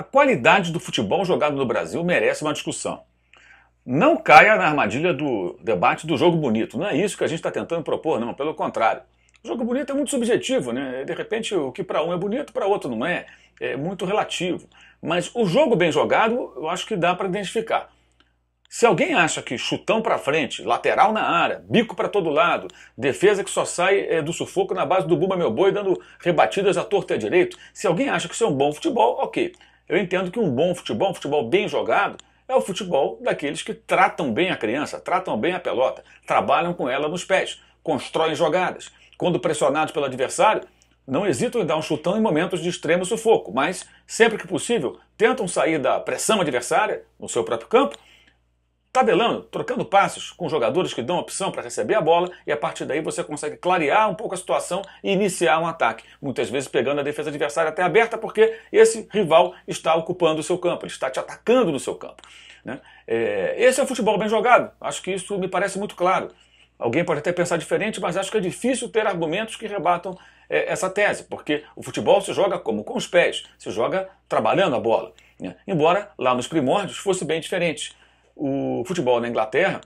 A qualidade do futebol jogado no Brasil merece uma discussão. Não caia na armadilha do debate do jogo bonito. Não é isso que a gente está tentando propor, não. Pelo contrário. O jogo bonito é muito subjetivo, né? De repente, o que para um é bonito, para outro não é. É muito relativo. Mas o jogo bem jogado, eu acho que dá para identificar. Se alguém acha que chutão para frente, lateral na área, bico para todo lado, defesa que só sai é, do sufoco na base do Bumba Meu Boi, dando rebatidas à torta e à direito, se alguém acha que isso é um bom futebol, ok. Eu entendo que um bom futebol, um futebol bem jogado, é o futebol daqueles que tratam bem a criança, tratam bem a pelota, trabalham com ela nos pés, constroem jogadas. Quando pressionados pelo adversário, não hesitam em dar um chutão em momentos de extremo sufoco, mas sempre que possível tentam sair da pressão adversária no seu próprio campo tabelando, trocando passos com jogadores que dão opção para receber a bola e a partir daí você consegue clarear um pouco a situação e iniciar um ataque. Muitas vezes pegando a defesa adversária até aberta porque esse rival está ocupando o seu campo, ele está te atacando no seu campo. Né? É, esse é o futebol bem jogado, acho que isso me parece muito claro. Alguém pode até pensar diferente, mas acho que é difícil ter argumentos que rebatam é, essa tese, porque o futebol se joga como? Com os pés, se joga trabalhando a bola. Né? Embora lá nos primórdios fosse bem diferente o futebol na Inglaterra,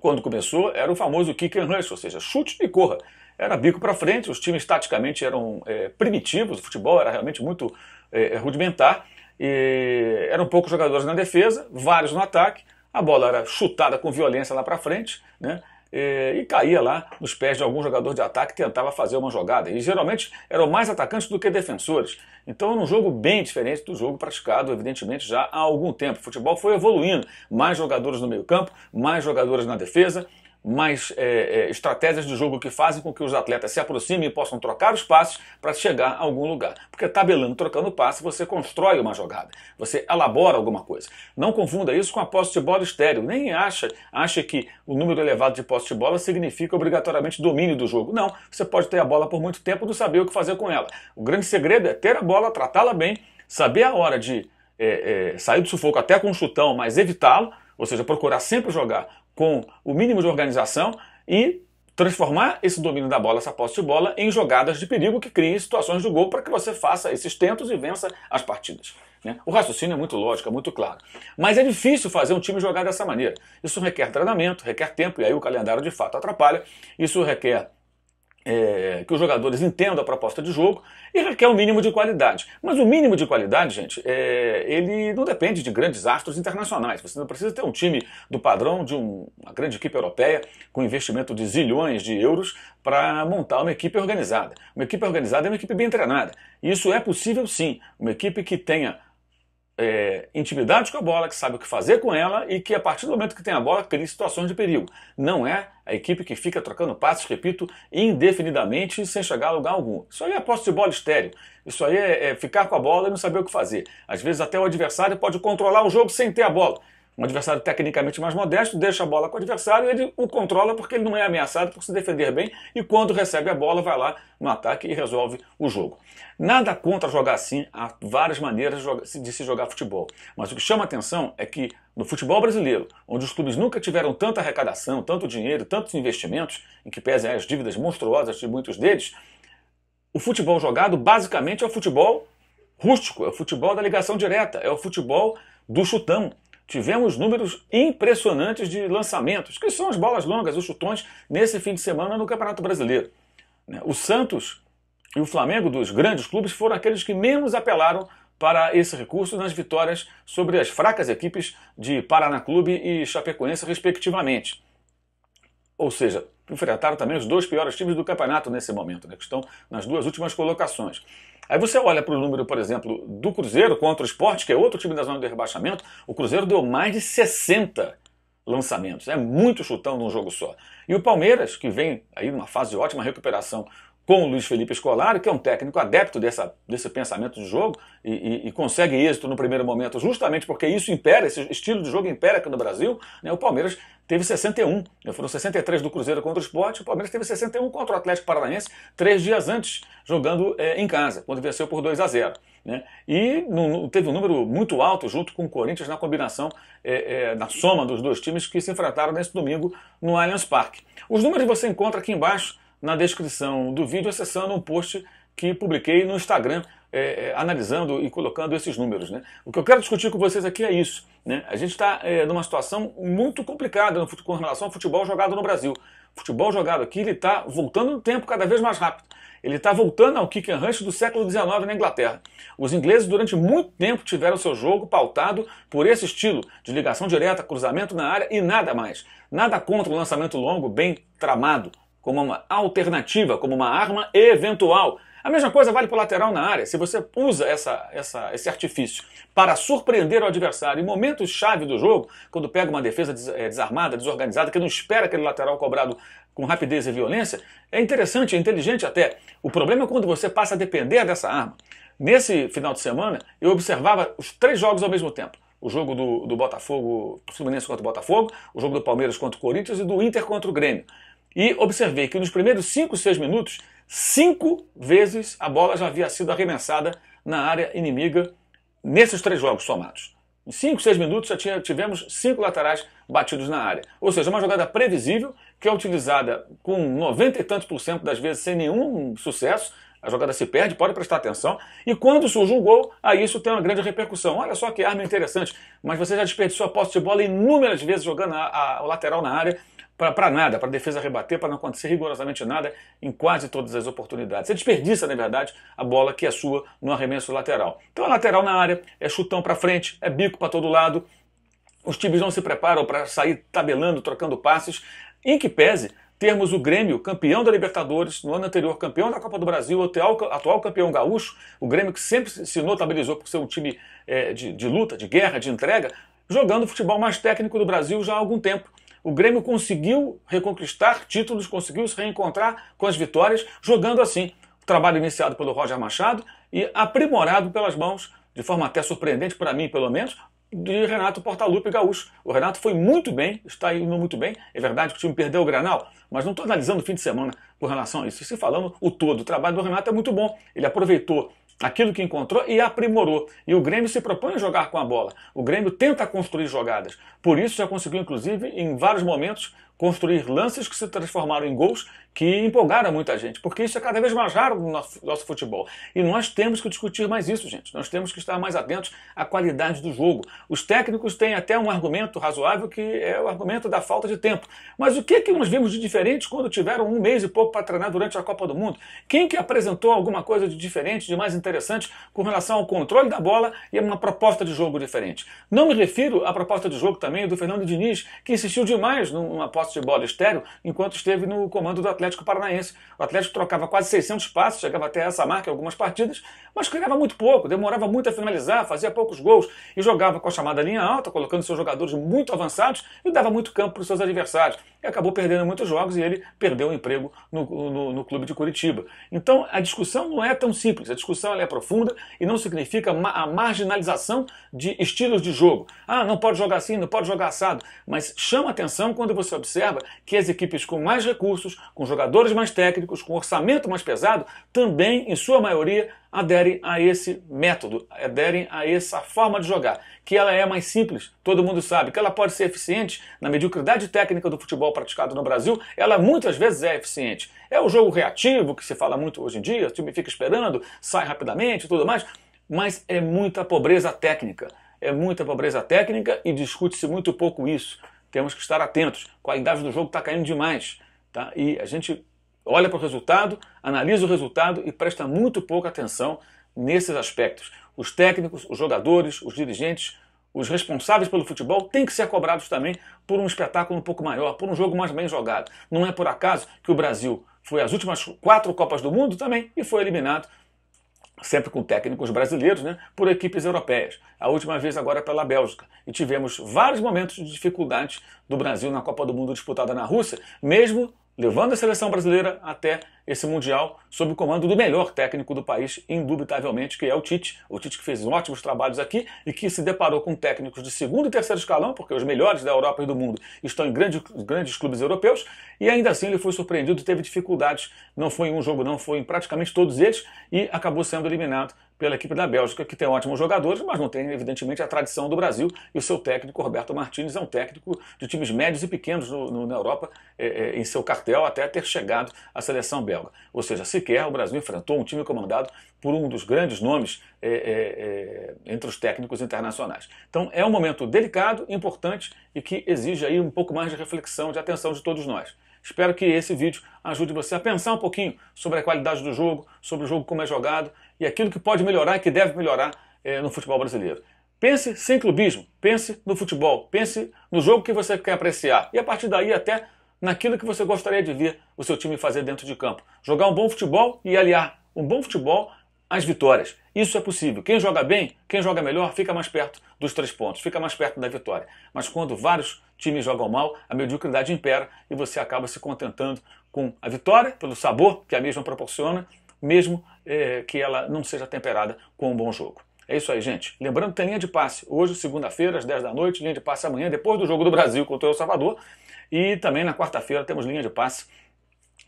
quando começou, era o famoso kick and rush, ou seja, chute e corra. Era bico para frente, os times taticamente eram é, primitivos, o futebol era realmente muito é, rudimentar, e eram poucos jogadores na defesa, vários no ataque, a bola era chutada com violência lá para frente, né? É, e caía lá nos pés de algum jogador de ataque que tentava fazer uma jogada. E geralmente eram mais atacantes do que defensores. Então era um jogo bem diferente do jogo praticado, evidentemente, já há algum tempo. O futebol foi evoluindo. Mais jogadores no meio-campo, mais jogadores na defesa, mais é, é, estratégias de jogo que fazem com que os atletas se aproximem e possam trocar os passes para chegar a algum lugar. Porque tabelando, trocando passe, você constrói uma jogada, você elabora alguma coisa. Não confunda isso com a posse de bola estéreo. Nem acha, acha que o número elevado de posse de bola significa obrigatoriamente domínio do jogo. Não, você pode ter a bola por muito tempo e não saber o que fazer com ela. O grande segredo é ter a bola, tratá-la bem, saber a hora de é, é sair do sufoco até com um chutão, mas evitá-lo, ou seja, procurar sempre jogar com o mínimo de organização e transformar esse domínio da bola, essa posse de bola, em jogadas de perigo que criem situações de gol para que você faça esses tentos e vença as partidas. Né? O raciocínio é muito lógico, é muito claro. Mas é difícil fazer um time jogar dessa maneira. Isso requer treinamento, requer tempo, e aí o calendário de fato atrapalha. Isso requer é, que os jogadores entendam a proposta de jogo e requer um mínimo de qualidade. Mas o mínimo de qualidade, gente, é, ele não depende de grandes astros internacionais. Você não precisa ter um time do padrão de um, uma grande equipe europeia com investimento de zilhões de euros para montar uma equipe organizada. Uma equipe organizada é uma equipe bem treinada. Isso é possível sim. Uma equipe que tenha é, intimidade com a bola, que sabe o que fazer com ela e que a partir do momento que tem a bola cria situações de perigo. Não é a equipe que fica trocando passes, repito, indefinidamente sem chegar a lugar algum. Isso aí é posse de bola estéreo. Isso aí é, é ficar com a bola e não saber o que fazer. Às vezes até o adversário pode controlar o jogo sem ter a bola. Um adversário tecnicamente mais modesto deixa a bola com o adversário e ele o controla porque ele não é ameaçado por se defender bem e quando recebe a bola vai lá no ataque e resolve o jogo. Nada contra jogar assim, há várias maneiras de se jogar futebol. Mas o que chama atenção é que no futebol brasileiro, onde os clubes nunca tiveram tanta arrecadação, tanto dinheiro, tantos investimentos, em que pesem as dívidas monstruosas de muitos deles, o futebol jogado basicamente é o futebol rústico, é o futebol da ligação direta, é o futebol do chutão, tivemos números impressionantes de lançamentos, que são as bolas longas, os chutões, nesse fim de semana no Campeonato Brasileiro. Né? O Santos e o Flamengo, dos grandes clubes, foram aqueles que menos apelaram para esse recurso nas vitórias sobre as fracas equipes de Paraná Clube e Chapecoense, respectivamente. Ou seja, enfrentaram também os dois piores times do campeonato nesse momento, né, que estão nas duas últimas colocações. Aí você olha para o número, por exemplo, do Cruzeiro contra o Esporte, que é outro time da zona de rebaixamento, o Cruzeiro deu mais de 60 lançamentos. É muito chutão num jogo só. E o Palmeiras, que vem aí numa fase de ótima recuperação com o Luiz Felipe Scolari, que é um técnico adepto dessa, desse pensamento de jogo e, e, e, consegue êxito no primeiro momento, justamente porque isso impera, esse estilo de jogo impera aqui no Brasil. Né? O Palmeiras teve 61, né? foram 63 do Cruzeiro contra o Sport, o Palmeiras teve 61 contra o Atlético Paranaense três dias antes, jogando é, em casa, quando venceu por 2 a 0. Né? E no, teve um número muito alto junto com o Corinthians na combinação, é, é, na soma dos dois times que se enfrentaram nesse domingo no Allianz Parque. Os números você encontra aqui embaixo na descrição do vídeo acessando um post que publiquei no Instagram é, é, analisando e colocando esses números. Né? O que eu quero discutir com vocês aqui é isso. Né? A gente está é, numa situação muito complicada com relação ao futebol jogado no Brasil. O futebol jogado aqui ele está voltando no tempo cada vez mais rápido. Ele está voltando ao kick and rush do século XIX na Inglaterra. Os ingleses durante muito tempo tiveram seu jogo pautado por esse estilo de ligação direta, cruzamento na área e nada mais. Nada contra o lançamento longo bem tramado, como uma alternativa, como uma arma eventual. A mesma coisa vale para o lateral na área. Se você usa essa, essa, esse artifício para surpreender o adversário em momentos chave do jogo, quando pega uma defesa eh, desarmada, desorganizada, que não espera aquele lateral cobrado com rapidez e violência, é interessante, é inteligente até. O problema é quando você passa a depender dessa arma. Nesse final de semana, eu observava os três jogos ao mesmo tempo o jogo do, do Botafogo, Fluminense contra o Botafogo, o jogo do Palmeiras contra o Corinthians e do Inter contra o Grêmio e observei que nos primeiros 5, 6 minutos, cinco vezes a bola já havia sido arremessada na área inimiga nesses três jogos somados. Em 5, 6 minutos já tinha, tivemos cinco laterais batidos na área. Ou seja, uma jogada previsível que é utilizada com 90 e tantos por cento das vezes sem nenhum sucesso, a jogada se perde, pode prestar atenção. E quando surge um gol, aí isso tem uma grande repercussão. Olha só que arma interessante, mas você já desperdiçou a posse de bola inúmeras vezes jogando a, a, o lateral na área para nada, para a defesa rebater, para não acontecer rigorosamente nada em quase todas as oportunidades. Você desperdiça, na verdade, a bola que é sua no arremesso lateral. Então é lateral na área, é chutão para frente, é bico para todo lado. Os times não se preparam para sair tabelando, trocando passes, em que pese termos o Grêmio campeão da Libertadores, no ano anterior campeão da Copa do Brasil, atual, atual campeão gaúcho, o Grêmio que sempre se notabilizou por ser um time é, de, de luta, de guerra, de entrega, jogando o futebol mais técnico do Brasil já há algum tempo. O Grêmio conseguiu reconquistar títulos, conseguiu se reencontrar com as vitórias, jogando assim. O trabalho iniciado pelo Roger Machado e aprimorado pelas mãos, de forma até surpreendente para mim, pelo menos, de Renato Portaluppi Gaúcho. O Renato foi muito bem, está indo muito bem. É verdade que o time perdeu o Granal, mas não estou analisando o fim de semana com relação a isso. Se falando o todo, o trabalho do Renato é muito bom. Ele aproveitou aquilo que encontrou e aprimorou. E o Grêmio se propõe a jogar com a bola. O Grêmio tenta construir jogadas. Por isso já conseguiu, inclusive, em vários momentos, construir lances que se transformaram em gols que empolgaram muita gente, porque isso é cada vez mais raro no nosso, futebol. E nós temos que discutir mais isso, gente. Nós temos que estar mais atentos à qualidade do jogo. Os técnicos têm até um argumento razoável que é o argumento da falta de tempo. Mas o que, que nós vimos de diferente quando tiveram um mês e pouco para treinar durante a Copa do Mundo? Quem que apresentou alguma coisa de diferente, de mais interessante com relação ao controle da bola e a uma proposta de jogo diferente? Não me refiro à proposta de jogo também do Fernando Diniz, que insistiu demais numa aposta postos de bola estéreo enquanto esteve no comando do Atlético Paranaense. O Atlético trocava quase 600 passos, chegava até essa marca em algumas partidas, mas criava muito pouco, demorava muito a finalizar, fazia poucos gols e jogava com a chamada linha alta, colocando seus jogadores muito avançados e dava muito campo para os seus adversários e acabou perdendo muitos jogos e ele perdeu o emprego no, no, no clube de Curitiba. Então a discussão não é tão simples, a discussão é profunda e não significa ma a marginalização de estilos de jogo. Ah, não pode jogar assim, não pode jogar assado. Mas chama atenção quando você observa que as equipes com mais recursos, com jogadores mais técnicos, com orçamento mais pesado, também, em sua maioria, aderem a esse método, aderem a essa forma de jogar, que ela é mais simples, todo mundo sabe, que ela pode ser eficiente na mediocridade técnica do futebol praticado no Brasil, ela muitas vezes é eficiente. É o jogo reativo que se fala muito hoje em dia, o time fica esperando, sai rapidamente e tudo mais, mas é muita pobreza técnica. É muita pobreza técnica e discute-se muito pouco isso. Temos que estar atentos. A qualidade do jogo está caindo demais. Tá? E a gente Olha para o resultado, analisa o resultado e presta muito pouca atenção nesses aspectos. Os técnicos, os jogadores, os dirigentes, os responsáveis pelo futebol têm que ser cobrados também por um espetáculo um pouco maior, por um jogo mais bem jogado. Não é por acaso que o Brasil foi às últimas quatro Copas do Mundo também e foi eliminado sempre com técnicos brasileiros, né, por equipes europeias. A última vez agora é pela Bélgica. E tivemos vários momentos de dificuldade do Brasil na Copa do Mundo disputada na Rússia, mesmo levando a seleção brasileira até esse Mundial sob o comando do melhor técnico do país, indubitavelmente, que é o Tite. O Tite que fez ótimos trabalhos aqui e que se deparou com técnicos de segundo e terceiro escalão, porque os melhores da Europa e do mundo estão em grandes, grandes clubes europeus, e ainda assim ele foi surpreendido, teve dificuldades, não foi em um jogo, não foi em praticamente todos eles, e acabou sendo eliminado pela equipe da Bélgica, que tem ótimos jogadores, mas não tem, evidentemente, a tradição do Brasil. E o seu técnico, Roberto Martins, é um técnico de times médios e pequenos no, no, na Europa, é, é, em seu cartel, até ter chegado à seleção belga belga. Ou seja, sequer o Brasil enfrentou um time comandado por um dos grandes nomes é, é, é, entre os técnicos internacionais. Então é um momento delicado, importante e que exige aí um pouco mais de reflexão, de atenção de todos nós. Espero que esse vídeo ajude você a pensar um pouquinho sobre a qualidade do jogo, sobre o jogo como é jogado e aquilo que pode melhorar e que deve melhorar é, no futebol brasileiro. Pense sem clubismo, pense no futebol, pense no jogo que você quer apreciar e a partir daí até naquilo que você gostaria de ver o seu time fazer dentro de campo. Jogar um bom futebol e aliar um bom futebol às vitórias. Isso é possível. Quem joga bem, quem joga melhor, fica mais perto dos três pontos, fica mais perto da vitória. Mas quando vários times jogam mal, a mediocridade impera e você acaba se contentando com a vitória, pelo sabor que a mesma proporciona, mesmo eh, que ela não seja temperada com um bom jogo. É isso aí, gente. Lembrando que tem linha de passe. Hoje, segunda-feira, às 10 da noite, linha de passe amanhã, depois do jogo do Brasil contra o El Salvador. E também na quarta-feira temos linha de passe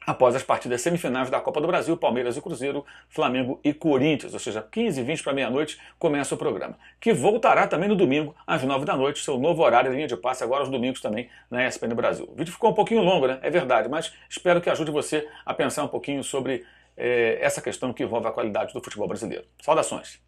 após as partidas semifinais da Copa do Brasil, Palmeiras e Cruzeiro, Flamengo e Corinthians, ou seja, 15 e 20 para meia-noite começa o programa, que voltará também no domingo às 9 da noite, seu novo horário de linha de passe agora aos domingos também na ESPN Brasil. O vídeo ficou um pouquinho longo, né? É verdade, mas espero que ajude você a pensar um pouquinho sobre eh, essa questão que envolve a qualidade do futebol brasileiro. Saudações!